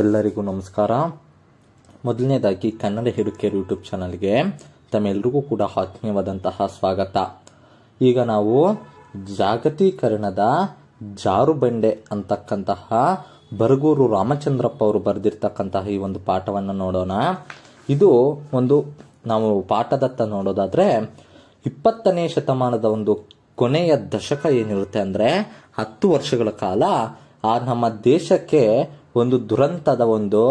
ಎಲ್ಲರಿಗೂ ನಮಸ್ಕಾರ ಮೊದಲನೇದಾಗಿ ಕನ್ನಡ ಹಿಡುಕೇರ್ ಯೂಟ್ಯೂಬ್ ಚಾನಲ್ಗೆ ತಮ್ಮೆಲ್ಲರಿಗೂ ಕೂಡ ಆತ್ಮೀಯವಾದಂತಹ ಸ್ವಾಗತ ಈಗ ನಾವು ಜಾಗತೀಕರಣದ ಜಾರುಬಂಡೆ ಅಂತಕ್ಕಂತಹ ಬರಗೂರು ರಾಮಚಂದ್ರಪ್ಪ ಅವರು ಬರೆದಿರ್ತಕ್ಕಂತಹ ಈ ಒಂದು ಪಾಠವನ್ನು ನೋಡೋಣ ಇದು ಒಂದು ನಾವು ಪಾಠದತ್ತ ನೋಡೋದಾದ್ರೆ ಇಪ್ಪತ್ತನೇ ಶತಮಾನದ ಒಂದು ಕೊನೆಯ ದಶಕ ಏನಿರುತ್ತೆ ಅಂದ್ರೆ ಹತ್ತು ವರ್ಷಗಳ ಕಾಲ ಆ ನಮ್ಮ ದೇಶಕ್ಕೆ ಒಂದು ದುರಂತದ ಒಂದು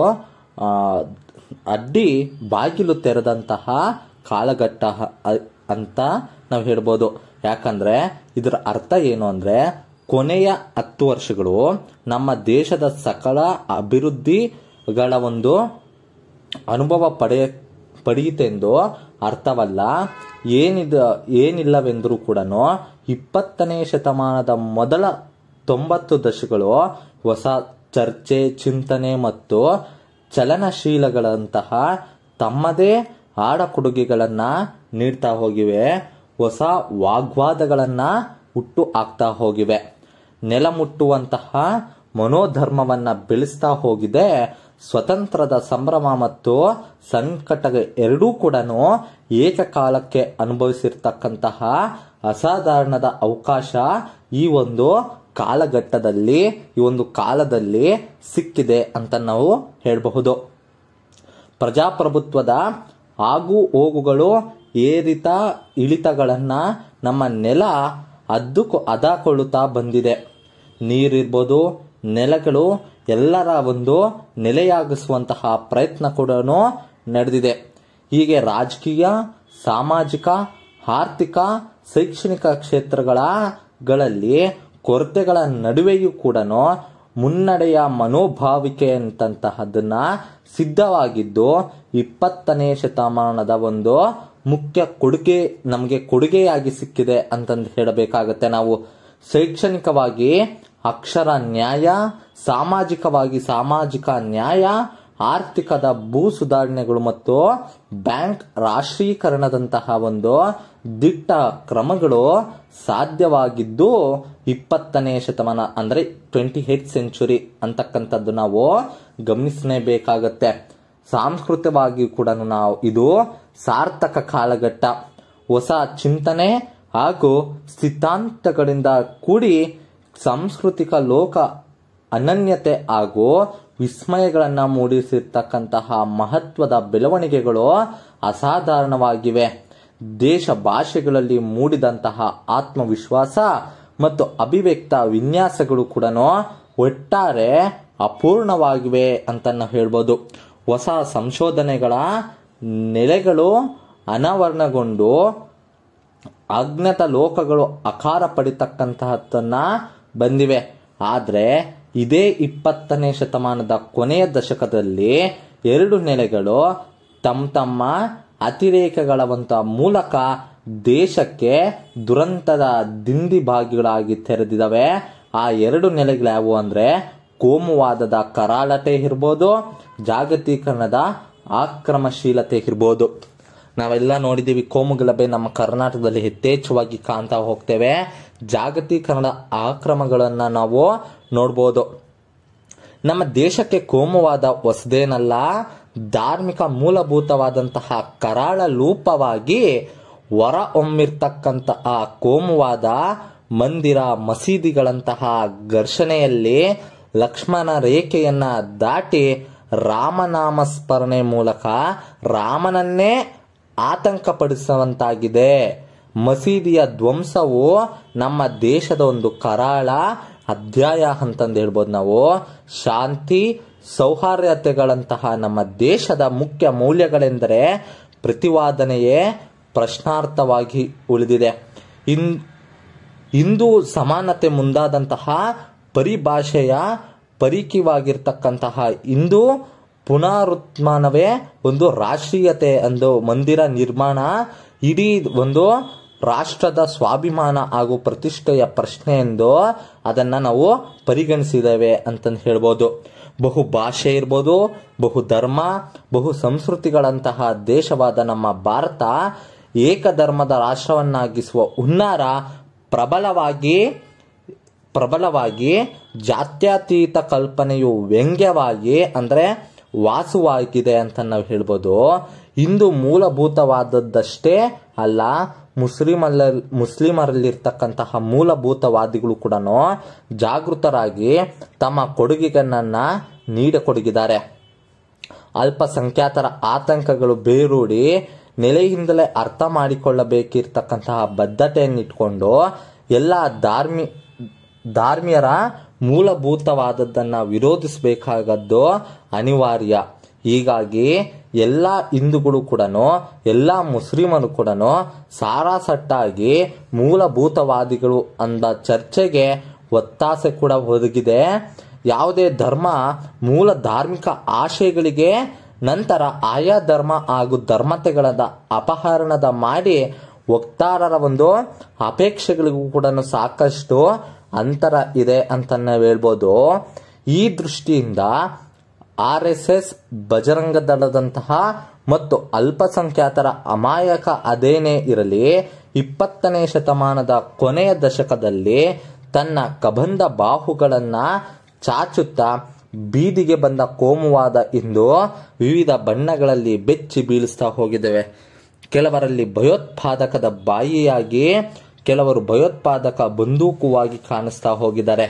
ಅಡ್ಡಿ ಬಾಗಿಲು ತೆರೆದಂತಹ ಕಾಲಘಟ್ಟ ಅಂತ ನಾವು ಹೇಳ್ಬೋದು ಯಾಕಂದ್ರೆ ಇದರ ಅರ್ಥ ಏನು ಅಂದ್ರೆ ಕೊನೆಯ ಹತ್ತು ವರ್ಷಗಳು ನಮ್ಮ ದೇಶದ ಸಕಲ ಅಭಿವೃದ್ಧಿಗಳ ಒಂದು ಅನುಭವ ಪಡೆಯ ಪಡೆಯಿತೆಂದು ಅರ್ಥವಲ್ಲ ಏನಿದ ಏನಿಲ್ಲವೆಂದರೂ ಕೂಡ ಇಪ್ಪತ್ತನೇ ಶತಮಾನದ ಮೊದಲ ತೊಂಬತ್ತು ದಶಕಗಳು ಹೊಸ ಚರ್ಚೆ ಚಿಂತನೆ ಮತ್ತು ಚಲನಶೀಲಗಳಂತಹ ತಮ್ಮದೇ ಆಡ ಕೊಡುಗೆಗಳನ್ನ ನೀಡ್ತಾ ಹೋಗಿವೆ ಹೊಸ ವಾಗ್ವಾದಗಳನ್ನು ಹುಟ್ಟು ಹಾಕ್ತಾ ಹೋಗಿವೆ ನೆಲ ಮುಟ್ಟುವಂತಹ ಮನೋಧರ್ಮವನ್ನು ಬೆಳೆಸ್ತಾ ಹೋಗಿದೆ ಸ್ವತಂತ್ರದ ಸಂಭ್ರಮ ಮತ್ತು ಸಂಕಟ ಎರಡೂ ಕೂಡ ಏಕಕಾಲಕ್ಕೆ ಅನುಭವಿಸಿರ್ತಕ್ಕಂತಹ ಅಸಾಧಾರಣದ ಅವಕಾಶ ಈ ಒಂದು ಕಾಲಘಟ್ಟದಲ್ಲಿ ಈ ಒಂದು ಕಾಲದಲ್ಲಿ ಸಿಕ್ಕಿದೆ ಅಂತ ನಾವು ಹೇಳಬಹುದು ಪ್ರಜಾಪ್ರಭುತ್ವದ ಆಗು ಹೋಗುಗಳು ಏರಿತ ಇಳಿತಗಳನ್ನು ನಮ್ಮ ನೆಲ ಅದ್ದಕ್ಕೂ ಅದಾಕೊಳ್ಳುತ್ತಾ ಬಂದಿದೆ ನೀರಿರ್ಬೋದು ನೆಲಗಳು ಎಲ್ಲರ ಒಂದು ನೆಲೆಯಾಗಿಸುವಂತಹ ಪ್ರಯತ್ನ ಕೂಡ ನಡೆದಿದೆ ಹೀಗೆ ರಾಜಕೀಯ ಸಾಮಾಜಿಕ ಆರ್ಥಿಕ ಶೈಕ್ಷಣಿಕ ಕ್ಷೇತ್ರಗಳಗಳಲ್ಲಿ ಕೊರತೆಗಳ ನಡುವೆಯೂ ಕೂಡ ಮುನ್ನಡೆಯ ಮನೋಭಾವಿಕೆ ಅಂತಹದನ್ನ ಸಿದ್ಧವಾಗಿದ್ದು ಇಪ್ಪತ್ತನೇ ಶತಮಾನದ ಒಂದು ಮುಖ್ಯ ಕೊಡುಗೆ ನಮಗೆ ಕೊಡುಗೆಯಾಗಿ ಸಿಕ್ಕಿದೆ ಅಂತಂದು ಹೇಳಬೇಕಾಗತ್ತೆ ನಾವು ಶೈಕ್ಷಣಿಕವಾಗಿ ಅಕ್ಷರ ನ್ಯಾಯ ಸಾಮಾಜಿಕವಾಗಿ ಸಾಮಾಜಿಕ ನ್ಯಾಯ ಆರ್ಥಿಕದ ಭೂ ಸುಧಾರಣೆಗಳು ಮತ್ತು ಬ್ಯಾಂಕ್ ರಾಷ್ಟ್ರೀಕರಣದಂತಹ ಒಂದು ದಿಟ್ಟ ಕ್ರಮಗಳು ಸಾಧ್ಯವಾಗಿದ್ದು ಇಪ್ಪತ್ತನೇ ಶತಮಾನ ಅಂದರೆ ಟ್ವೆಂಟಿ ಏತ್ ಸೆಂಚುರಿ ಅಂತಕ್ಕಂಥದ್ದು ನಾವು ಗಮನಿಸಲೇಬೇಕಾಗತ್ತೆ ಸಾಂಸ್ಕೃತಿಕವಾಗಿಯೂ ಕೂಡ ನಾವು ಇದು ಸಾರ್ಥಕ ಕಾಲಘಟ್ಟ ಹೊಸ ಚಿಂತನೆ ಹಾಗೂ ಸಿದ್ಧಾಂತಗಳಿಂದ ಕೂಡಿ ಸಾಂಸ್ಕೃತಿಕ ಲೋಕ ಅನನ್ಯತೆ ಹಾಗೂ ವಿಸ್ಮಯಗಳನ್ನು ಮೂಡಿಸಿರ್ತಕ್ಕಂತಹ ಮಹತ್ವದ ಬೆಳವಣಿಗೆಗಳು ಅಸಾಧಾರಣವಾಗಿವೆ ದೇಶ ಭಾಷೆಗಳಲ್ಲಿ ಮೂಡಿದಂತಹ ಆತ್ಮವಿಶ್ವಾಸ ಮತ್ತು ಅಭಿವ್ಯಕ್ತ ವಿನ್ಯಾಸಗಳು ಕೂಡ ಒಟ್ಟಾರೆ ಅಪೂರ್ಣವಾಗಿವೆ ಅಂತ ನಾವು ಹೇಳ್ಬೋದು ಹೊಸ ಸಂಶೋಧನೆಗಳ ನೆಲೆಗಳು ಅನಾವರಣಗೊಂಡು ಅಜ್ಞಾತ ಲೋಕಗಳು ಅಕಾರ ಪಡಿತಕ್ಕಂತಹದ್ದನ್ನು ಬಂದಿವೆ ಆದರೆ ಇದೇ ಇಪ್ಪತ್ತನೇ ಶತಮಾನದ ಕೊನೆಯ ದಶಕದಲ್ಲಿ ಎರಡು ನೆಲೆಗಳು ತಮ್ಮ ತಮ್ಮ ಅತಿರೇಕಗಳವಂತ ಮೂಲಕ ದೇಶಕ್ಕೆ ದುರಂತದ ದಿಂಡಿ ಭಾಗಿಗಳಾಗಿ ತೆರೆದಿದ್ದಾವೆ ಆ ಎರಡು ಯಾವುವು ಅಂದರೆ ಕೋಮುವಾದದ ಕರಾಳತೆ ಇರ್ಬೋದು ಜಾಗತೀಕರಣದ ಆಕ್ರಮಶೀಲತೆ ಇರ್ಬೋದು ನಾವೆಲ್ಲ ನೋಡಿದ್ದೀವಿ ಕೋಮುಗಲಭೆ ನಮ್ಮ ಕರ್ನಾಟಕದಲ್ಲಿ ಯಥೇಚ್ಛವಾಗಿ ಕಾಣ್ತಾ ಹೋಗ್ತೇವೆ ಜಾಗತೀಕರಣ ಆಕ್ರಮಗಳನ್ನು ನಾವು ನೋಡ್ಬೋದು ನಮ್ಮ ದೇಶಕ್ಕೆ ಕೋಮುವಾದ ಹೊಸದೇನಲ್ಲ ಧಾರ್ಮಿಕ ಮೂಲಭೂತವಾದಂತಹ ಕರಾಳ ಲೂಪವಾಗಿ ಹೊರ ಕೋಮುವಾದ ಮಂದಿರ ಮಸೀದಿಗಳಂತಹ ಘರ್ಷಣೆಯಲ್ಲಿ ಲಕ್ಷ್ಮಣ ರೇಖೆಯನ್ನ ದಾಟಿ ರಾಮನಾಮ ಸ್ಮರಣೆ ಮೂಲಕ ರಾಮನನ್ನೇ ಆತಂಕಪಡಿಸುವಂತಾಗಿದೆ ಮಸೀದಿಯ ಧ್ವಂಸವು ನಮ್ಮ ದೇಶದ ಒಂದು ಕರಾಳ ಅಧ್ಯಾಯ ಅಂತಂದು ಹೇಳ್ಬೋದು ನಾವು ಶಾಂತಿ ಸೌಹಾರ್ದತೆಗಳಂತಹ ನಮ್ಮ ದೇಶದ ಮುಖ್ಯ ಮೌಲ್ಯಗಳೆಂದರೆ ಪ್ರತಿವಾದನೆಯೇ ಪ್ರಶ್ನಾರ್ಥವಾಗಿ ಉಳಿದಿದೆ ಇನ್ ಹಿಂದೂ ಸಮಾನತೆ ಮುಂದಾದಂತಹ ಪರಿಭಾಷೆಯ ಪರಿಕಿವಾಗಿರ್ತಕ್ಕಂತಹ ಇಂದು ಪುನರುತ್ಮಾನವೇ ಒಂದು ರಾಷ್ಟ್ರೀಯತೆ ಒಂದು ಮಂದಿರ ನಿರ್ಮಾಣ ಇಡೀ ಒಂದು ರಾಷ್ಟ್ರದ ಸ್ವಾಭಿಮಾನ ಹಾಗೂ ಪ್ರತಿಷ್ಠೆಯ ಪ್ರಶ್ನೆ ಎಂದು ಅದನ್ನ ನಾವು ಪರಿಗಣಿಸಿದ್ದೇವೆ ಅಂತಂದು ಹೇಳ್ಬೋದು ಬಹು ಭಾಷೆ ಇರ್ಬೋದು ಬಹು ಧರ್ಮ ಬಹು ಸಂಸ್ಕೃತಿಗಳಂತಹ ದೇಶವಾದ ನಮ್ಮ ಭಾರತ ಏಕಧರ್ಮದ ರಾಷ್ಟ್ರವನ್ನಾಗಿಸುವ ಹುನ್ನಾರ ಪ್ರಬಲವಾಗಿ ಪ್ರಬಲವಾಗಿ ಜಾತ್ಯತೀತ ಕಲ್ಪನೆಯು ವ್ಯಂಗ್ಯವಾಗಿ ಅಂದ್ರೆ ವಾಸುವಾಗಿದೆ ಅಂತ ನಾವು ಹೇಳ್ಬೋದು ಇಂದು ಮೂಲಭೂತವಾದದ್ದಷ್ಟೇ ಅಲ್ಲ ಮುಸ್ಲಿಮಲ್ಲ ಮುಸ್ಲಿಮರಲ್ಲಿರ್ತಕ್ಕಂತಹ ಮೂಲಭೂತವಾದಿಗಳು ಕೂಡ ಜಾಗೃತರಾಗಿ ತಮ್ಮ ಕೊಡುಗೆಗಳನ್ನು ನೀಡಕೊಡಗಿದ್ದಾರೆ ಅಲ್ಪಸಂಖ್ಯಾತರ ಆತಂಕಗಳು ಬೇರೂಡಿ ನೆಲೆಯಿಂದಲೇ ಅರ್ಥ ಮಾಡಿಕೊಳ್ಳಬೇಕಿರ್ತಕ್ಕಂತಹ ಬದ್ಧತೆಯನ್ನಿಟ್ಕೊಂಡು ಎಲ್ಲ ಧಾರ್ಮಿ ಧಾರ್ಮೀಯರ ಮೂಲಭೂತವಾದದ್ದನ್ನು ವಿರೋಧಿಸಬೇಕಾಗದ್ದು ಅನಿವಾರ್ಯ ಹೀಗಾಗಿ ಎಲ್ಲ ಹಿಂದೂಗಳು ಕೂಡ ಎಲ್ಲ ಮುಸ್ಲಿಮರು ಕೂಡ ಸಾರಾಸಟ್ಟಾಗಿ ಮೂಲಭೂತವಾದಿಗಳು ಅಂದ ಚರ್ಚೆಗೆ ಒತ್ತಾಸೆ ಕೂಡ ಒದಗಿದೆ ಯಾವುದೇ ಧರ್ಮ ಮೂಲ ಧಾರ್ಮಿಕ ಆಶಯಗಳಿಗೆ ನಂತರ ಆಯಾ ಧರ್ಮ ಹಾಗೂ ಧರ್ಮತೆಗಳದ ಅಪಹರಣದ ಮಾಡಿ ವಕ್ತಾರರ ಒಂದು ಅಪೇಕ್ಷೆಗಳಿಗೂ ಕೂಡ ಸಾಕಷ್ಟು ಅಂತರ ಇದೆ ಅಂತ ಹೇಳ್ಬೋದು ಈ ದೃಷ್ಟಿಯಿಂದ ಆರ್ ಎಸ್ ಎಸ್ ಬಜರಂಗ ದಳದಂತಹ ಮತ್ತು ಅಲ್ಪಸಂಖ್ಯಾತರ ಅಮಾಯಕ ಅದೇನೇ ಇರಲಿ ಇಪ್ಪತ್ತನೇ ಶತಮಾನದ ಕೊನೆಯ ದಶಕದಲ್ಲಿ ತನ್ನ ಕಬಂಧ ಬಾಹುಗಳನ್ನು ಚಾಚುತ್ತಾ ಬೀದಿಗೆ ಬಂದ ಕೋಮುವಾದ ಇಂದು ವಿವಿಧ ಬಣ್ಣಗಳಲ್ಲಿ ಬೆಚ್ಚಿ ಬೀಳಿಸ್ತಾ ಹೋಗಿದ್ದೇವೆ ಕೆಲವರಲ್ಲಿ ಭಯೋತ್ಪಾದಕದ ಬಾಯಿಯಾಗಿ ಕೆಲವರು ಭಯೋತ್ಪಾದಕ ಬಂದೂಕುವಾಗಿ ಕಾಣಿಸ್ತಾ ಹೋಗಿದ್ದಾರೆ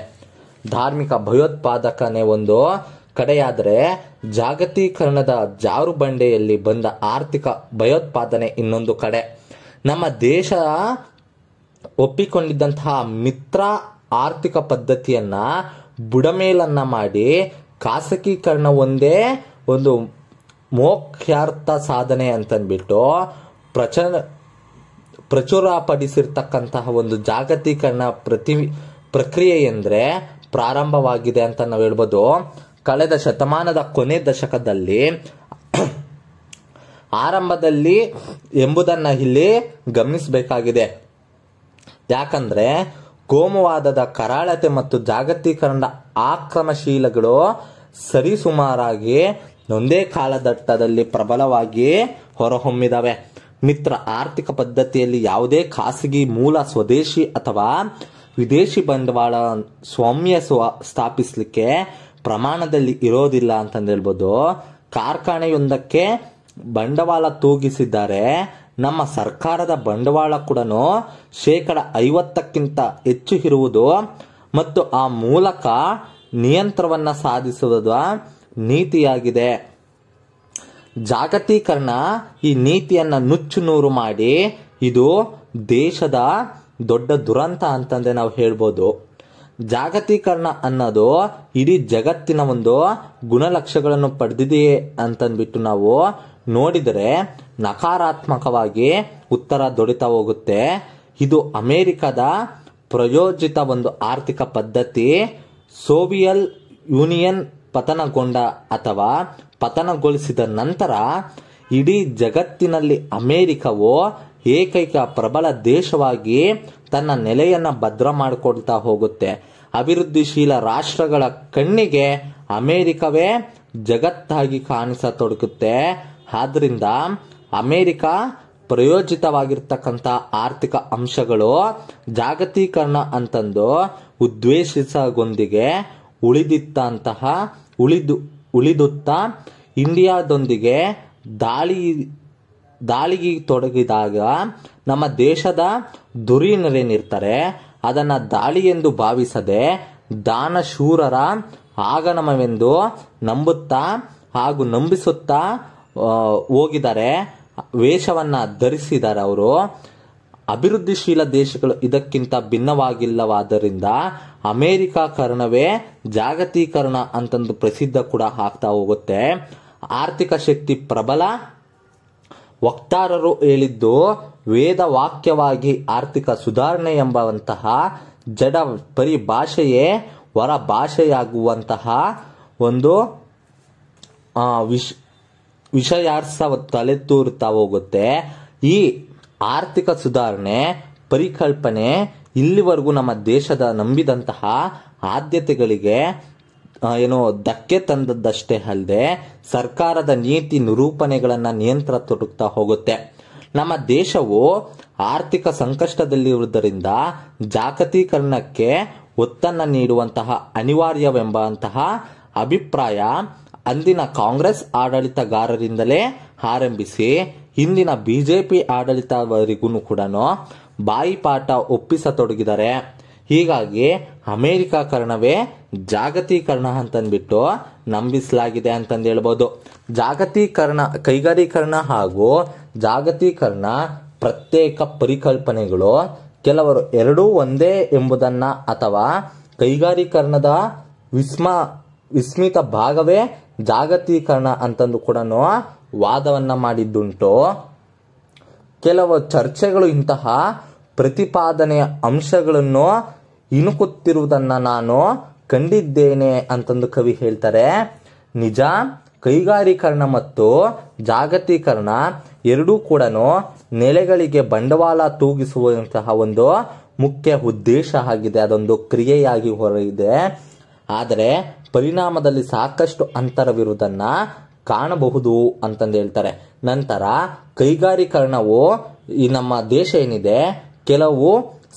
ಧಾರ್ಮಿಕ ಭಯೋತ್ಪಾದಕನೇ ಒಂದು ಕಡೆಯಾದರೆ ಜಾಗತೀಕರಣದ ಜಾರುಬಂಡೆಯಲ್ಲಿ ಬಂದ ಆರ್ಥಿಕ ಭಯೋತ್ಪಾದನೆ ಇನ್ನೊಂದು ಕಡೆ ನಮ್ಮ ದೇಶ ಒಪ್ಪಿಕೊಂಡಿದ್ದಂತಹ ಮಿತ್ರ ಆರ್ಥಿಕ ಪದ್ಧತಿಯನ್ನ ಬುಡಮೇಲನ್ನ ಮಾಡಿ ಖಾಸಗೀಕರಣ ಒಂದೇ ಒಂದು ಮೋಖ್ಯಾರ್ಥ ಸಾಧನೆ ಅಂತಂದ್ಬಿಟ್ಟು ಪ್ರಚ ಪ್ರಚುರಪಡಿಸಿರ್ತಕ್ಕಂತಹ ಒಂದು ಜಾಗತೀಕರಣ ಪ್ರತಿ ಪ್ರಕ್ರಿಯೆ ಎಂದ್ರೆ ಪ್ರಾರಂಭವಾಗಿದೆ ಅಂತ ನಾವು ಹೇಳ್ಬೋದು ಕಳೆದ ಶತಮಾನದ ಕೊನೆ ದಶಕದಲ್ಲಿ ಆರಂಭದಲ್ಲಿ ಎಂಬುದನ್ನು ಇಲ್ಲಿ ಗಮನಿಸಬೇಕಾಗಿದೆ ಯಾಕಂದ್ರೆ ಕೋಮುವಾದದ ಕರಾಳತೆ ಮತ್ತು ಜಾಗತೀಕರಣದ ಆಕ್ರಮಶೀಲಗಳು ಸರಿಸುಮಾರಾಗಿ ಒಂದೇ ಕಾಲದಟ್ಟದಲ್ಲಿ ಪ್ರಬಲವಾಗಿ ಹೊರಹೊಮ್ಮಿದವೆ ಮಿತ್ರ ಆರ್ಥಿಕ ಪದ್ಧತಿಯಲ್ಲಿ ಯಾವುದೇ ಖಾಸಗಿ ಮೂಲ ಸ್ವದೇಶಿ ಅಥವಾ ವಿದೇಶಿ ಬಂಡವಾಳ ಸ್ವಾಮ್ಯ ಸ್ವ ಸ್ಥಾಪಿಸಲಿಕ್ಕೆ ಪ್ರಮಾಣದಲ್ಲಿ ಇರೋದಿಲ್ಲ ಅಂತಂದು ಹೇಳ್ಬೋದು ಕಾರ್ಖಾನೆಯೊಂದಕ್ಕೆ ಬಂಡವಾಳ ತೂಗಿಸಿದ್ದಾರೆ ನಮ್ಮ ಸರ್ಕಾರದ ಬಂಡವಾಳ ಕೂಡ ಶೇಕಡ ಐವತ್ತಕ್ಕಿಂತ ಹೆಚ್ಚು ಇರುವುದು ಮತ್ತು ಆ ಮೂಲಕ ನಿಯಂತ್ರವನ್ನು ಸಾಧಿಸುವುದ ನೀತಿಯಾಗಿದೆ ಜಾಗತೀಕರಣ ಈ ನೀತಿಯನ್ನ ನುಚ್ಚು ನೂರು ಮಾಡಿ ಇದು ದೇಶದ ದೊಡ್ಡ ದುರಂತ ಅಂತಂದೇ ನಾವು ಹೇಳ್ಬೋದು ಜಾಗತೀಕರಣ ಅನ್ನೋದು ಇಡೀ ಜಗತ್ತಿನ ಒಂದು ಗುಣಲಕ್ಷಗಳನ್ನು ಪಡೆದಿದೆಯೇ ಅಂತಂದ್ಬಿಟ್ಟು ನಾವು ನೋಡಿದರೆ ನಕಾರಾತ್ಮಕವಾಗಿ ಉತ್ತರ ದೊಡಿತಾ ಹೋಗುತ್ತೆ ಇದು ಅಮೇರಿಕದ ಪ್ರಯೋಜಿತ ಒಂದು ಆರ್ಥಿಕ ಪದ್ಧತಿ ಸೋವಿಯಲ್ ಯೂನಿಯನ್ ಪತನಗೊಂಡ ಅಥವಾ ಪತನಗೊಳಿಸಿದ ನಂತರ ಇಡೀ ಜಗತ್ತಿನಲ್ಲಿ ಅಮೇರಿಕವು ಏಕೈಕ ಪ್ರಬಲ ದೇಶವಾಗಿ ತನ್ನ ನೆಲೆಯನ್ನು ಭದ್ರ ಮಾಡಿಕೊಳ್ತಾ ಹೋಗುತ್ತೆ ಅಭಿವೃದ್ಧಿಶೀಲ ರಾಷ್ಟ್ರಗಳ ಕಣ್ಣಿಗೆ ಅಮೇರಿಕವೇ ಜಗತ್ತಾಗಿ ಕಾಣಿಸತೊಡಗುತ್ತೆ ಆದ್ರಿಂದ ಅಮೇರಿಕ ಪ್ರಯೋಜಿತವಾಗಿರ್ತಕ್ಕಂಥ ಆರ್ಥಿಕ ಅಂಶಗಳು ಜಾಗತೀಕರಣ ಅಂತಂದು ಉದ್ವೇಶಿಸಗೊಂದಿಗೆ ಉಳಿದಿತ್ತಂತಹ ಉಳಿದು ಉಳಿದುತ್ತ ಇಂಡಿಯಾದೊಂದಿಗೆ ದಾಳಿ ದಾಳಿಗೆ ತೊಡಗಿದಾಗ ನಮ್ಮ ದೇಶದ ಧುರೀಣರೇನಿರ್ತಾರೆ ಅದನ್ನ ದಾಳಿ ಎಂದು ಭಾವಿಸದೆ ದಾನಶೂರರ ಆಗನಮವೆಂದು ನಂಬುತ್ತಾ ಹಾಗೂ ನಂಬಿಸುತ್ತಾ ಹೋಗಿದ್ದಾರೆ ವೇಷವನ್ನು ಧರಿಸಿದ್ದಾರೆ ಅವರು ಅಭಿವೃದ್ಧಿಶೀಲ ದೇಶಗಳು ಇದಕ್ಕಿಂತ ಭಿನ್ನವಾಗಿಲ್ಲವಾದ್ದರಿಂದ ಅಮೇರಿಕಾಕರಣವೇ ಜಾಗತೀಕರಣ ಅಂತಂದು ಪ್ರಸಿದ್ಧ ಕೂಡ ಆಗ್ತಾ ಹೋಗುತ್ತೆ ಆರ್ಥಿಕ ಶಕ್ತಿ ಪ್ರಬಲ ವಕ್ತಾರರು ಹೇಳಿದ್ದು ವೇದ ವಾಕ್ಯವಾಗಿ ಆರ್ಥಿಕ ಸುಧಾರಣೆ ಎಂಬಂತಹ ಜಡ ಪರಿಭಾಷೆಯೇ ಹೊರ ಭಾಷೆಯಾಗುವಂತಹ ಒಂದು ವಿಷ ವಿಷಯಾರ್ಥ ತಲೆತೂರುತ್ತಾ ಹೋಗುತ್ತೆ ಈ ಆರ್ಥಿಕ ಸುಧಾರಣೆ ಪರಿಕಲ್ಪನೆ ಇಲ್ಲಿವರೆಗೂ ನಮ್ಮ ದೇಶದ ನಂಬಿದಂತಹ ಆದ್ಯತೆಗಳಿಗೆ ಏನು ಧಕ್ಕೆ ತಂದದ್ದಷ್ಟೇ ಅಲ್ಲದೆ ಸರ್ಕಾರದ ನೀತಿ ನಿರೂಪಣೆಗಳನ್ನ ನಿಯಂತ್ರ ತೊಡಗ್ತಾ ಹೋಗುತ್ತೆ ನಮ್ಮ ದೇಶವು ಆರ್ಥಿಕ ಸಂಕಷ್ಟದಲ್ಲಿರುವುದರಿಂದ ಜಾಗತೀಕರಣಕ್ಕೆ ಒತ್ತನ್ನ ನೀಡುವಂತಹ ಅನಿವಾರ್ಯವೆಂಬಂತಹ ಅಭಿಪ್ರಾಯ ಅಂದಿನ ಕಾಂಗ್ರೆಸ್ ಆಡಳಿತಗಾರರಿಂದಲೇ ಆರಂಭಿಸಿ ಇಂದಿನ ಬಿಜೆಪಿ ಜೆ ಆಡಳಿತವರೆಗೂ ಕೂಡ ಬಾಯಿಪಾಠ ಒಪ್ಪಿಸತೊಡಗಿದರೆ ಹೀಗಾಗಿ ಅಮೇರಿಕಾಕರಣವೇ ಜಾಗತೀಕರಣ ಅಂತಂದ್ಬಿಟ್ಟು ನಂಬಿಸಲಾಗಿದೆ ಅಂತಂದು ಹೇಳ್ಬೋದು ಜಾಗತೀಕರಣ ಕೈಗಾರೀಕರಣ ಹಾಗೂ ಜಾಗತೀಕರಣ ಪ್ರತ್ಯೇಕ ಪರಿಕಲ್ಪನೆಗಳು ಕೆಲವರು ಎರಡೂ ಒಂದೇ ಎಂಬುದನ್ನು ಅಥವಾ ಕೈಗಾರೀಕರಣದ ವಿಸ್ಮ ವಿಸ್ಮಿತ ಭಾಗವೇ ಜಾಗತೀಕರಣ ಅಂತಂದು ಕೂಡ ವಾದವನ್ನು ಮಾಡಿದ್ದುಂಟು ಕೆಲವು ಚರ್ಚೆಗಳು ಇಂತಹ ಪ್ರತಿಪಾದನೆಯ ಅಂಶಗಳನ್ನು ಇಣುಕುತ್ತಿರುವುದನ್ನು ನಾನು ಕಂಡಿದ್ದೇನೆ ಅಂತಂದು ಕವಿ ಹೇಳ್ತಾರೆ ನಿಜ ಕೈಗಾರೀಕರಣ ಮತ್ತು ಜಾಗತೀಕರಣ ಎರಡೂ ಕೂಡ ನೆಲೆಗಳಿಗೆ ಬಂಡವಾಳ ತೂಗಿಸುವಂತಹ ಒಂದು ಮುಖ್ಯ ಉದ್ದೇಶ ಆಗಿದೆ ಅದೊಂದು ಕ್ರಿಯೆಯಾಗಿ ಹೊರಗಿದೆ ಆದರೆ ಪರಿಣಾಮದಲ್ಲಿ ಸಾಕಷ್ಟು ಅಂತರವಿರುವುದನ್ನ ಕಾಣಬಹುದು ಅಂತಂದು ಹೇಳ್ತಾರೆ ನಂತರ ಕೈಗಾರೀಕರಣವು ಈ ನಮ್ಮ ದೇಶ ಏನಿದೆ ಕೆಲವು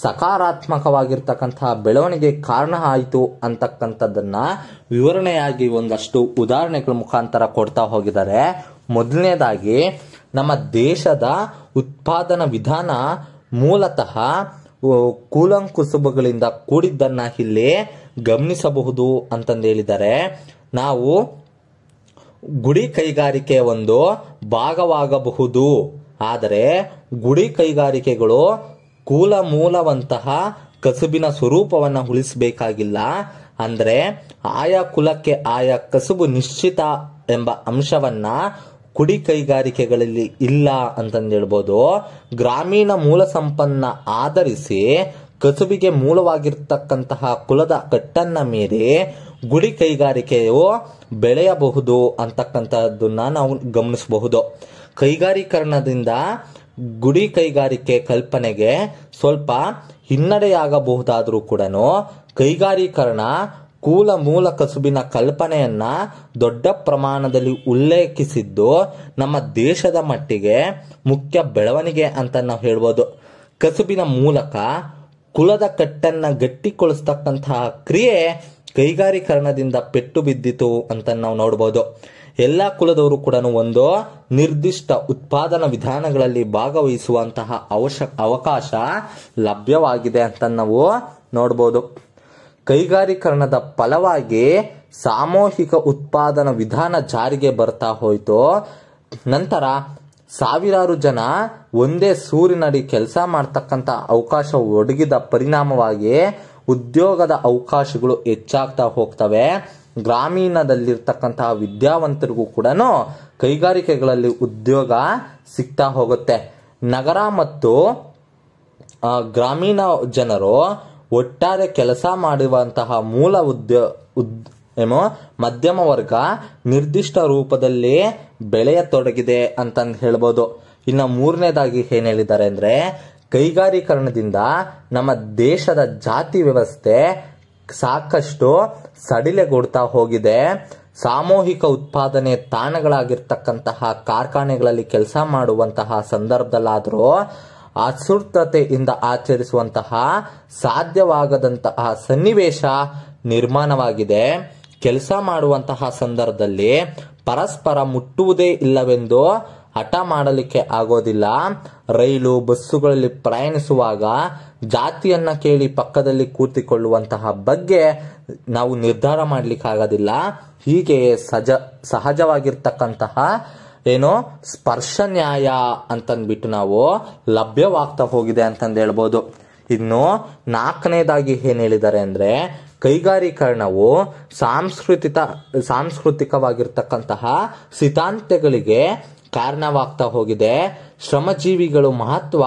ಸಕಾರಾತ್ಮಕವಾಗಿರ್ತಕ್ಕಂತಹ ಬೆಳವಣಿಗೆ ಕಾರಣ ಆಯಿತು ಅಂತಕ್ಕಂಥದ್ದನ್ನು ವಿವರಣೆಯಾಗಿ ಒಂದಷ್ಟು ಉದಾಹರಣೆಗಳ ಮುಖಾಂತರ ಕೊಡ್ತಾ ಹೋಗಿದ್ದಾರೆ ಮೊದಲನೇದಾಗಿ ನಮ್ಮ ದೇಶದ ಉತ್ಪಾದನಾ ವಿಧಾನ ಮೂಲತಃ ಕೂಲಂಕುಸುಬಗಳಿಂದ ಕೂಡಿದ್ದನ್ನ ಇಲ್ಲಿ ಗಮನಿಸಬಹುದು ಅಂತಂದು ಹೇಳಿದ್ದಾರೆ ನಾವು ಗುಡಿ ಕೈಗಾರಿಕೆ ಒಂದು ಭಾಗವಾಗಬಹುದು ಆದರೆ ಗುಡಿ ಕೈಗಾರಿಕೆಗಳು ಕೂಲ ಮೂಲವಂತಹ ಕಸುಬಿನ ಸ್ವರೂಪವನ್ನ ಉಳಿಸಬೇಕಾಗಿಲ್ಲ ಅಂದ್ರೆ ಆಯಾ ಕುಲಕ್ಕೆ ಆಯಾ ಕಸುಬು ನಿಶ್ಚಿತ ಎಂಬ ಅಂಶವನ್ನ ಕುಡಿ ಕೈಗಾರಿಕೆಗಳಲ್ಲಿ ಇಲ್ಲ ಹೇಳ್ಬೋದು ಗ್ರಾಮೀಣ ಮೂಲ ಸಂಪನ್ನ ಆಧರಿಸಿ ಕಸುಬಿಗೆ ಮೂಲವಾಗಿರ್ತಕ್ಕಂತಹ ಕುಲದ ಕಟ್ಟನ್ನ ಮೀರಿ ಗುಡಿ ಕೈಗಾರಿಕೆಯು ಬೆಳೆಯಬಹುದು ಅಂತಕ್ಕಂಥದ್ದನ್ನ ನಾವು ಗಮನಿಸಬಹುದು ಕೈಗಾರೀಕರಣದಿಂದ ಗುಡಿ ಕೈಗಾರಿಕೆ ಕಲ್ಪನೆಗೆ ಸ್ವಲ್ಪ ಹಿನ್ನಡೆಯಾಗಬಹುದಾದರೂ ಕೂಡ ಕೈಗಾರೀಕರಣ ಕೂಲ ಮೂಲ ಕಸುಬಿನ ಕಲ್ಪನೆಯನ್ನ ದೊಡ್ಡ ಪ್ರಮಾಣದಲ್ಲಿ ಉಲ್ಲೇಖಿಸಿದ್ದು ನಮ್ಮ ದೇಶದ ಮಟ್ಟಿಗೆ ಮುಖ್ಯ ಬೆಳವಣಿಗೆ ಅಂತ ನಾವು ಹೇಳ್ಬೋದು ಕಸುಬಿನ ಮೂಲಕ ಕುಲದ ಕಟ್ಟನ್ನ ಗಟ್ಟಿಕೊಳಿಸ್ತಕ್ಕಂತಹ ಕ್ರಿಯೆ ಕೈಗಾರೀಕರಣದಿಂದ ಪೆಟ್ಟು ಬಿದ್ದಿತು ಅಂತ ನಾವು ನೋಡ್ಬೋದು ಎಲ್ಲ ಕುಲದವರು ಕೂಡ ಒಂದು ನಿರ್ದಿಷ್ಟ ಉತ್ಪಾದನಾ ವಿಧಾನಗಳಲ್ಲಿ ಭಾಗವಹಿಸುವಂತಹ ಅವಶ ಅವಕಾಶ ಲಭ್ಯವಾಗಿದೆ ಅಂತ ನಾವು ನೋಡ್ಬೋದು ಕೈಗಾರೀಕರಣದ ಫಲವಾಗಿ ಸಾಮೂಹಿಕ ಉತ್ಪಾದನಾ ವಿಧಾನ ಜಾರಿಗೆ ಬರ್ತಾ ಹೋಯಿತು ನಂತರ ಸಾವಿರಾರು ಜನ ಒಂದೇ ಸೂರಿನಡಿ ಕೆಲಸ ಮಾಡ್ತಕ್ಕಂಥ ಅವಕಾಶ ಒಡಗಿದ ಪರಿಣಾಮವಾಗಿ ಉದ್ಯೋಗದ ಅವಕಾಶಗಳು ಹೆಚ್ಚಾಗ್ತಾ ಹೋಗ್ತವೆ ಗ್ರಾಮೀಣದಲ್ಲಿರ್ತಕ್ಕಂತಹ ವಿದ್ಯಾವಂತರಿಗೂ ಕೂಡ ಕೈಗಾರಿಕೆಗಳಲ್ಲಿ ಉದ್ಯೋಗ ಸಿಗ್ತಾ ಹೋಗುತ್ತೆ ನಗರ ಮತ್ತು ಗ್ರಾಮೀಣ ಜನರು ಒಟ್ಟಾರೆ ಕೆಲಸ ಮಾಡುವಂತಹ ಮೂಲ ಉದ್ಯೋ ಉದ್ ಮಧ್ಯಮ ವರ್ಗ ನಿರ್ದಿಷ್ಟ ರೂಪದಲ್ಲಿ ಬೆಳೆಯತೊಡಗಿದೆ ಅಂತಂದು ಹೇಳ್ಬೋದು ಇನ್ನು ಮೂರನೇದಾಗಿ ಏನು ಹೇಳಿದ್ದಾರೆ ಅಂದರೆ ಕೈಗಾರೀಕರಣದಿಂದ ನಮ್ಮ ದೇಶದ ಜಾತಿ ವ್ಯವಸ್ಥೆ ಸಾಕಷ್ಟು ಸಡಿಲೆಗೊಡ್ತಾ ಹೋಗಿದೆ ಸಾಮೂಹಿಕ ಉತ್ಪಾದನೆ ತಾಣಗಳಾಗಿರ್ತಕ್ಕಂತಹ ಕಾರ್ಖಾನೆಗಳಲ್ಲಿ ಕೆಲಸ ಮಾಡುವಂತಹ ಸಂದರ್ಭದಲ್ಲಾದರೂ ಅಸೂತ್ರತೆಯಿಂದ ಆಚರಿಸುವಂತಹ ಸಾಧ್ಯವಾಗದಂತಹ ಸನ್ನಿವೇಶ ನಿರ್ಮಾಣವಾಗಿದೆ ಕೆಲಸ ಮಾಡುವಂತಹ ಸಂದರ್ಭದಲ್ಲಿ ಪರಸ್ಪರ ಮುಟ್ಟುವುದೇ ಇಲ್ಲವೆಂದು ಹಠ ಮಾಡಲಿಕ್ಕೆ ಆಗೋದಿಲ್ಲ ರೈಲು ಬಸ್ಸುಗಳಲ್ಲಿ ಪ್ರಯಾಣಿಸುವಾಗ ಜಾತಿಯನ್ನ ಕೇಳಿ ಪಕ್ಕದಲ್ಲಿ ಕೂತಿಕೊಳ್ಳುವಂತಹ ಬಗ್ಗೆ ನಾವು ನಿರ್ಧಾರ ಆಗೋದಿಲ್ಲ ಹೀಗೆ ಸಜ ಸಹಜವಾಗಿರ್ತಕ್ಕಂತಹ ಏನೋ ಸ್ಪರ್ಶ ನ್ಯಾಯ ಅಂತಂದ್ಬಿಟ್ಟು ನಾವು ಲಭ್ಯವಾಗ್ತಾ ಹೋಗಿದೆ ಅಂತಂದು ಹೇಳ್ಬೋದು ಇನ್ನು ನಾಲ್ಕನೇದಾಗಿ ಏನು ಹೇಳಿದ್ದಾರೆ ಅಂದ್ರೆ ಕೈಗಾರೀಕರಣವು ಸಾಂಸ್ಕೃತಿಕ ಸಾಂಸ್ಕೃತಿಕವಾಗಿರ್ತಕ್ಕಂತಹ ಸಿದ್ಧಾಂತಗಳಿಗೆ ಕಾರಣವಾಗ್ತಾ ಹೋಗಿದೆ ಶ್ರಮಜೀವಿಗಳು ಮಹತ್ವ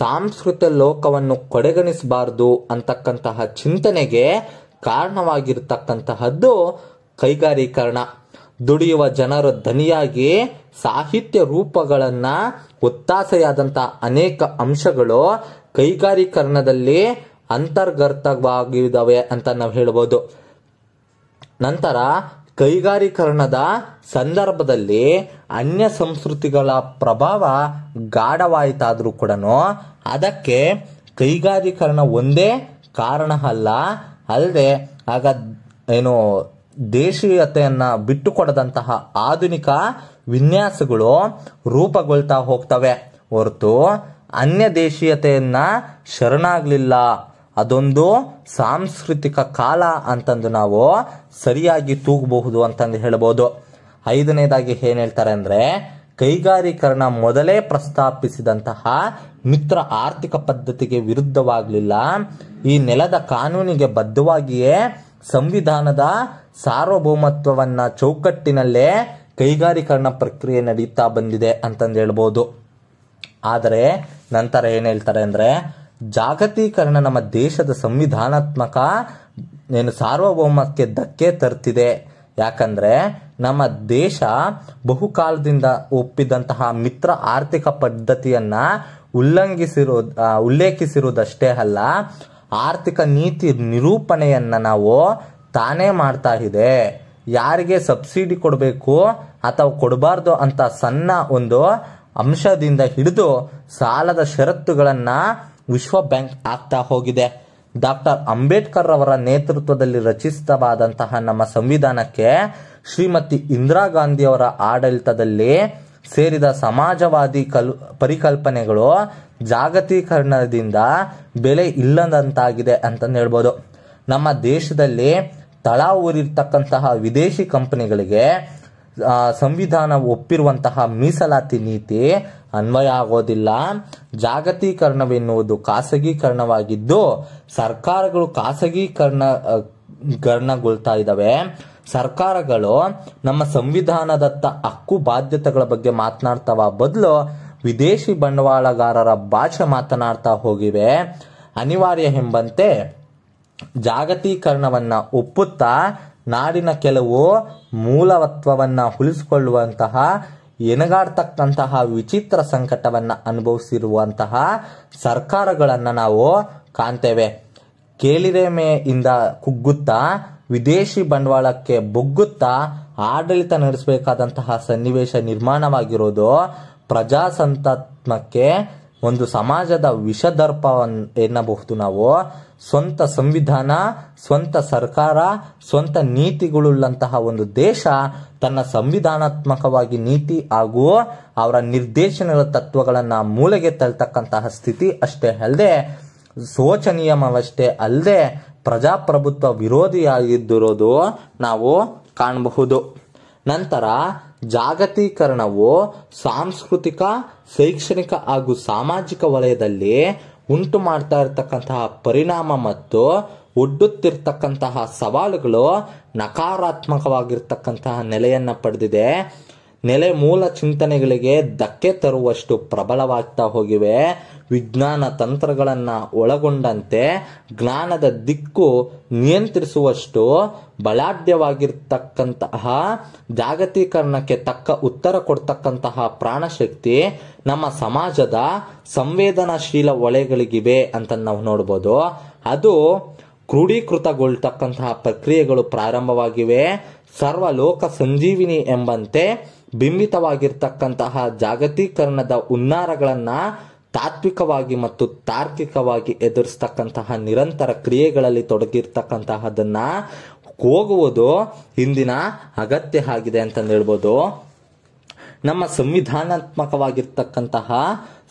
ಸಾಂಸ್ಕೃತ ಲೋಕವನ್ನು ಕೊಡೆಗಣಿಸಬಾರದು ಅಂತಕ್ಕಂತಹ ಚಿಂತನೆಗೆ ಕಾರಣವಾಗಿರ್ತಕ್ಕಂತಹದ್ದು ಕೈಗಾರೀಕರಣ ದುಡಿಯುವ ಜನರು ಧನಿಯಾಗಿ ಸಾಹಿತ್ಯ ರೂಪಗಳನ್ನು ಒತ್ತಾಸೆಯಾದಂತಹ ಅನೇಕ ಅಂಶಗಳು ಕೈಗಾರೀಕರಣದಲ್ಲಿ ಅಂತರ್ಗತವಾಗಿದ್ದಾವೆ ಅಂತ ನಾವು ಹೇಳಬಹುದು ನಂತರ ಕೈಗಾರೀಕರಣದ ಸಂದರ್ಭದಲ್ಲಿ ಅನ್ಯ ಸಂಸ್ಕೃತಿಗಳ ಪ್ರಭಾವ ಗಾಢವಾಯಿತಾದರೂ ಕೂಡ ಅದಕ್ಕೆ ಕೈಗಾರೀಕರಣ ಒಂದೇ ಕಾರಣ ಅಲ್ಲ ಅಲ್ಲದೆ ಆಗ ಏನು ದೇಶೀಯತೆಯನ್ನು ಬಿಟ್ಟುಕೊಡದಂತಹ ಆಧುನಿಕ ವಿನ್ಯಾಸಗಳು ರೂಪುಗೊಳ್ತಾ ಹೋಗ್ತವೆ ಹೊರತು ಅನ್ಯ ದೇಶೀಯತೆಯನ್ನು ಶರಣಾಗಲಿಲ್ಲ ಅದೊಂದು ಸಾಂಸ್ಕೃತಿಕ ಕಾಲ ಅಂತಂದು ನಾವು ಸರಿಯಾಗಿ ತೂಗಬಹುದು ಅಂತಂದು ಹೇಳ್ಬೋದು ಐದನೇದಾಗಿ ಏನ್ ಹೇಳ್ತಾರೆ ಅಂದ್ರೆ ಕೈಗಾರೀಕರಣ ಮೊದಲೇ ಪ್ರಸ್ತಾಪಿಸಿದಂತಹ ಮಿತ್ರ ಆರ್ಥಿಕ ಪದ್ಧತಿಗೆ ವಿರುದ್ಧವಾಗಲಿಲ್ಲ ಈ ನೆಲದ ಕಾನೂನಿಗೆ ಬದ್ಧವಾಗಿಯೇ ಸಂವಿಧಾನದ ಸಾರ್ವಭೌಮತ್ವವನ್ನ ಚೌಕಟ್ಟಿನಲ್ಲೇ ಕೈಗಾರೀಕರಣ ಪ್ರಕ್ರಿಯೆ ನಡೀತಾ ಬಂದಿದೆ ಅಂತಂದು ಹೇಳ್ಬೋದು ಆದರೆ ನಂತರ ಏನ್ ಹೇಳ್ತಾರೆ ಅಂದ್ರೆ ಜಾಗತೀಕರಣ ನಮ್ಮ ದೇಶದ ಸಂವಿಧಾನಾತ್ಮಕ ಏನು ಸಾರ್ವಭೌಮಕ್ಕೆ ಧಕ್ಕೆ ತರ್ತಿದೆ ಯಾಕಂದ್ರೆ ನಮ್ಮ ದೇಶ ಬಹುಕಾಲದಿಂದ ಒಪ್ಪಿದಂತಹ ಮಿತ್ರ ಆರ್ಥಿಕ ಪದ್ಧತಿಯನ್ನ ಉಲ್ಲಂಘಿಸಿರೋ ಉಲ್ಲೇಖಿಸಿರುವುದಷ್ಟೇ ಅಲ್ಲ ಆರ್ಥಿಕ ನೀತಿ ನಿರೂಪಣೆಯನ್ನ ನಾವು ತಾನೇ ಮಾಡ್ತಾ ಇದೆ ಯಾರಿಗೆ ಸಬ್ಸಿಡಿ ಕೊಡಬೇಕು ಅಥವಾ ಕೊಡಬಾರ್ದು ಅಂತ ಸಣ್ಣ ಒಂದು ಅಂಶದಿಂದ ಹಿಡಿದು ಸಾಲದ ಷರತ್ತುಗಳನ್ನ ವಿಶ್ವ ಬ್ಯಾಂಕ್ ಆಗ್ತಾ ಹೋಗಿದೆ ಡಾಕ್ಟರ್ ಅಂಬೇಡ್ಕರ್ ಅವರ ನೇತೃತ್ವದಲ್ಲಿ ರಚಿತವಾದಂತಹ ನಮ್ಮ ಸಂವಿಧಾನಕ್ಕೆ ಶ್ರೀಮತಿ ಇಂದಿರಾ ಗಾಂಧಿಯವರ ಆಡಳಿತದಲ್ಲಿ ಸೇರಿದ ಸಮಾಜವಾದಿ ಕಲ್ ಪರಿಕಲ್ಪನೆಗಳು ಜಾಗತೀಕರಣದಿಂದ ಬೆಲೆ ಇಲ್ಲದಂತಾಗಿದೆ ಅಂತ ಹೇಳ್ಬೋದು ನಮ್ಮ ದೇಶದಲ್ಲಿ ತಳ ಊರಿರ್ತಕ್ಕಂತಹ ವಿದೇಶಿ ಕಂಪನಿಗಳಿಗೆ ಸಂವಿಧಾನ ಒಪ್ಪಿರುವಂತಹ ಮೀಸಲಾತಿ ನೀತಿ ಅನ್ವಯ ಆಗೋದಿಲ್ಲ ಜಾಗತೀಕರಣವೆನ್ನುವುದು ಖಾಸಗೀಕರಣವಾಗಿದ್ದು ಸರ್ಕಾರಗಳು ಖಾಸಗೀಕರಣ ಕರ್ಣಗೊಳ್ತಾ ಇದ್ದಾವೆ ಸರ್ಕಾರಗಳು ನಮ್ಮ ಸಂವಿಧಾನದತ್ತ ಹಕ್ಕು ಬಾಧ್ಯತೆಗಳ ಬಗ್ಗೆ ಮಾತನಾಡ್ತಾವ ಬದಲು ವಿದೇಶಿ ಬಂಡವಾಳಗಾರರ ಭಾಷೆ ಮಾತನಾಡ್ತಾ ಹೋಗಿವೆ ಅನಿವಾರ್ಯ ಎಂಬಂತೆ ಜಾಗತೀಕರಣವನ್ನ ಒಪ್ಪುತ್ತಾ ನಾಡಿನ ಕೆಲವು ಮೂಲವತ್ವವನ್ನ ಉಳಿಸಿಕೊಳ್ಳುವಂತಹ ಎನಗಾಡ್ತಕ್ಕಂತಹ ವಿಚಿತ್ರ ಸಂಕಟವನ್ನ ಅನುಭವಿಸಿರುವಂತಹ ಸರ್ಕಾರಗಳನ್ನು ನಾವು ಕಾಣ್ತೇವೆ ಕೇಳಿದೆ ಇಂದ ಕುಗ್ಗುತ್ತಾ ವಿದೇಶಿ ಬಂಡವಾಳಕ್ಕೆ ಬೊಗ್ಗುತ್ತಾ ಆಡಳಿತ ನಡೆಸಬೇಕಾದಂತಹ ಸನ್ನಿವೇಶ ನಿರ್ಮಾಣವಾಗಿರೋದು ಪ್ರಜಾಸಂತತ್ಮಕ್ಕೆ ಒಂದು ಸಮಾಜದ ವಿಷದರ್ಪ ಎನ್ನಬಹುದು ನಾವು ಸ್ವಂತ ಸಂವಿಧಾನ ಸ್ವಂತ ಸರ್ಕಾರ ಸ್ವಂತ ನೀತಿಗಳುಳ್ಳಂತಹ ಒಂದು ದೇಶ ತನ್ನ ಸಂವಿಧಾನಾತ್ಮಕವಾಗಿ ನೀತಿ ಹಾಗೂ ಅವರ ನಿರ್ದೇಶನದ ತತ್ವಗಳನ್ನ ಮೂಲೆಗೆ ತಳ್ತಕ್ಕಂತಹ ಸ್ಥಿತಿ ಅಷ್ಟೇ ಅಲ್ಲದೆ ಶೋಚನೀಯಮವಷ್ಟೇ ಅಲ್ಲದೆ ಪ್ರಜಾಪ್ರಭುತ್ವ ವಿರೋಧಿಯಾಗಿದ್ದಿರೋದು ನಾವು ಕಾಣಬಹುದು ನಂತರ ಜಾಗತೀಕರಣವು ಸಾಂಸ್ಕೃತಿಕ ಶೈಕ್ಷಣಿಕ ಹಾಗೂ ಸಾಮಾಜಿಕ ವಲಯದಲ್ಲಿ ಉಂಟು ಮಾಡ್ತಾ ಇರತಕ್ಕಂತಹ ಪರಿಣಾಮ ಮತ್ತು ಒಡ್ಡುತ್ತಿರ್ತಕ್ಕಂತಹ ಸವಾಲುಗಳು ನಕಾರಾತ್ಮಕವಾಗಿರ್ತಕ್ಕಂತಹ ನೆಲೆಯನ್ನ ಪಡೆದಿದೆ ನೆಲೆ ಮೂಲ ಚಿಂತನೆಗಳಿಗೆ ಧಕ್ಕೆ ತರುವಷ್ಟು ಪ್ರಬಲವಾಗ್ತಾ ಹೋಗಿವೆ ವಿಜ್ಞಾನ ತಂತ್ರಗಳನ್ನು ಒಳಗೊಂಡಂತೆ ಜ್ಞಾನದ ದಿಕ್ಕು ನಿಯಂತ್ರಿಸುವಷ್ಟು ಬಲಾಢ್ಯವಾಗಿರ್ತಕ್ಕಂತಹ ಜಾಗತೀಕರಣಕ್ಕೆ ತಕ್ಕ ಉತ್ತರ ಕೊಡ್ತಕ್ಕಂತಹ ಪ್ರಾಣಶಕ್ತಿ ನಮ್ಮ ಸಮಾಜದ ಸಂವೇದನಾಶೀಲ ವಲಯಗಳಿಗಿವೆ ಅಂತ ನಾವು ನೋಡ್ಬೋದು ಅದು ಕ್ರೋಢೀಕೃತಗೊಳ್ತಕ್ಕಂತಹ ಪ್ರಕ್ರಿಯೆಗಳು ಪ್ರಾರಂಭವಾಗಿವೆ ಸರ್ವಲೋಕ ಸಂಜೀವಿನಿ ಎಂಬಂತೆ ಬಿಂಬಿತವಾಗಿರ್ತಕ್ಕಂತಹ ಜಾಗತೀಕರಣದ ಉನ್ನಾರಗಳನ್ನು ತಾತ್ವಿಕವಾಗಿ ಮತ್ತು ತಾರ್ಕಿಕವಾಗಿ ಎದುರಿಸ್ತಕ್ಕಂತಹ ನಿರಂತರ ಕ್ರಿಯೆಗಳಲ್ಲಿ ತೊಡಗಿರ್ತಕ್ಕಂತಹದನ್ನ ಹೋಗುವುದು ಇಂದಿನ ಅಗತ್ಯ ಆಗಿದೆ ಅಂತಂದು ಹೇಳ್ಬೋದು ನಮ್ಮ ಸಂವಿಧಾನಾತ್ಮಕವಾಗಿರ್ತಕ್ಕಂತಹ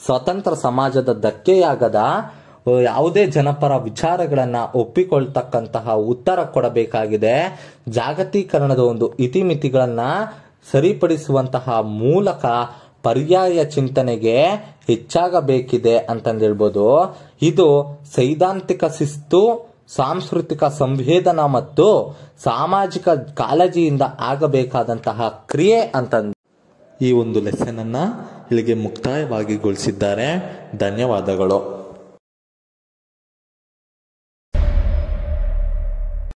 ಸ್ವತಂತ್ರ ಸಮಾಜದ ಧಕ್ಕೆಯಾಗದ ಯಾವುದೇ ಜನಪರ ವಿಚಾರಗಳನ್ನ ಒಪ್ಪಿಕೊಳ್ತಕ್ಕಂತಹ ಉತ್ತರ ಕೊಡಬೇಕಾಗಿದೆ ಜಾಗತೀಕರಣದ ಒಂದು ಇತಿಮಿತಿಗಳನ್ನ ಸರಿಪಡಿಸುವಂತಹ ಮೂಲಕ ಪರ್ಯಾಯ ಚಿಂತನೆಗೆ ಹೆಚ್ಚಾಗಬೇಕಿದೆ ಹೇಳ್ಬೋದು ಇದು ಸೈದ್ಧಾಂತಿಕ ಶಿಸ್ತು ಸಾಂಸ್ಕೃತಿಕ ಸಂವೇದನಾ ಮತ್ತು ಸಾಮಾಜಿಕ ಕಾಳಜಿಯಿಂದ ಆಗಬೇಕಾದಂತಹ ಕ್ರಿಯೆ ಅಂತ ಈ ಒಂದು ಲೆಸನ್ ಅನ್ನ ಇಲ್ಲಿಗೆ ಮುಕ್ತಾಯವಾಗಿಗೊಳಿಸಿದ್ದಾರೆ ಧನ್ಯವಾದಗಳು